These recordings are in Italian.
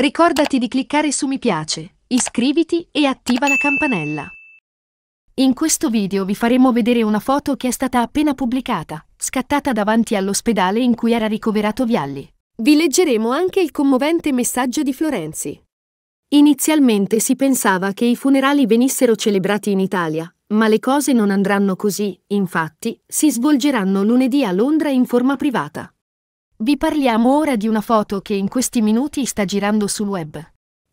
Ricordati di cliccare su mi piace, iscriviti e attiva la campanella. In questo video vi faremo vedere una foto che è stata appena pubblicata, scattata davanti all'ospedale in cui era ricoverato Vialli. Vi leggeremo anche il commovente messaggio di Florenzi. Inizialmente si pensava che i funerali venissero celebrati in Italia, ma le cose non andranno così, infatti, si svolgeranno lunedì a Londra in forma privata. Vi parliamo ora di una foto che in questi minuti sta girando sul web.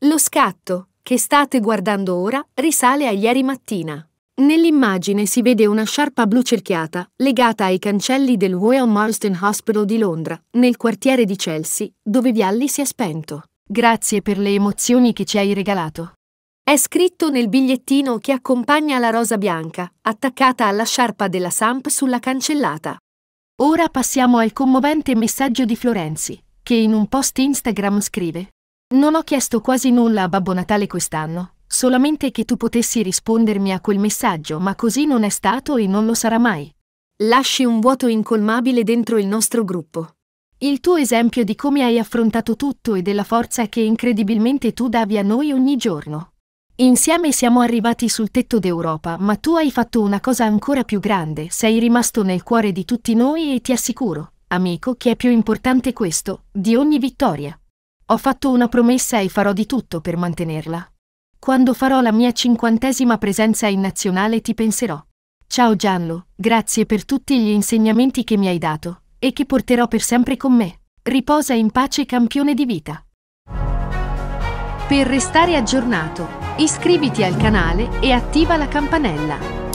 Lo scatto, che state guardando ora, risale a ieri mattina. Nell'immagine si vede una sciarpa blu cerchiata legata ai cancelli del Royal Marsden Hospital di Londra, nel quartiere di Chelsea, dove Vialli si è spento. Grazie per le emozioni che ci hai regalato. È scritto nel bigliettino che accompagna la rosa bianca, attaccata alla sciarpa della Samp sulla cancellata. Ora passiamo al commovente messaggio di Florenzi, che in un post Instagram scrive Non ho chiesto quasi nulla a Babbo Natale quest'anno, solamente che tu potessi rispondermi a quel messaggio, ma così non è stato e non lo sarà mai. Lasci un vuoto incolmabile dentro il nostro gruppo. Il tuo esempio di come hai affrontato tutto e della forza che incredibilmente tu davi a noi ogni giorno. Insieme siamo arrivati sul tetto d'Europa, ma tu hai fatto una cosa ancora più grande, sei rimasto nel cuore di tutti noi e ti assicuro, amico, che è più importante questo, di ogni vittoria. Ho fatto una promessa e farò di tutto per mantenerla. Quando farò la mia cinquantesima presenza in nazionale ti penserò. Ciao Gianlo, grazie per tutti gli insegnamenti che mi hai dato, e che porterò per sempre con me. Riposa in pace campione di vita. Per restare aggiornato, iscriviti al canale e attiva la campanella.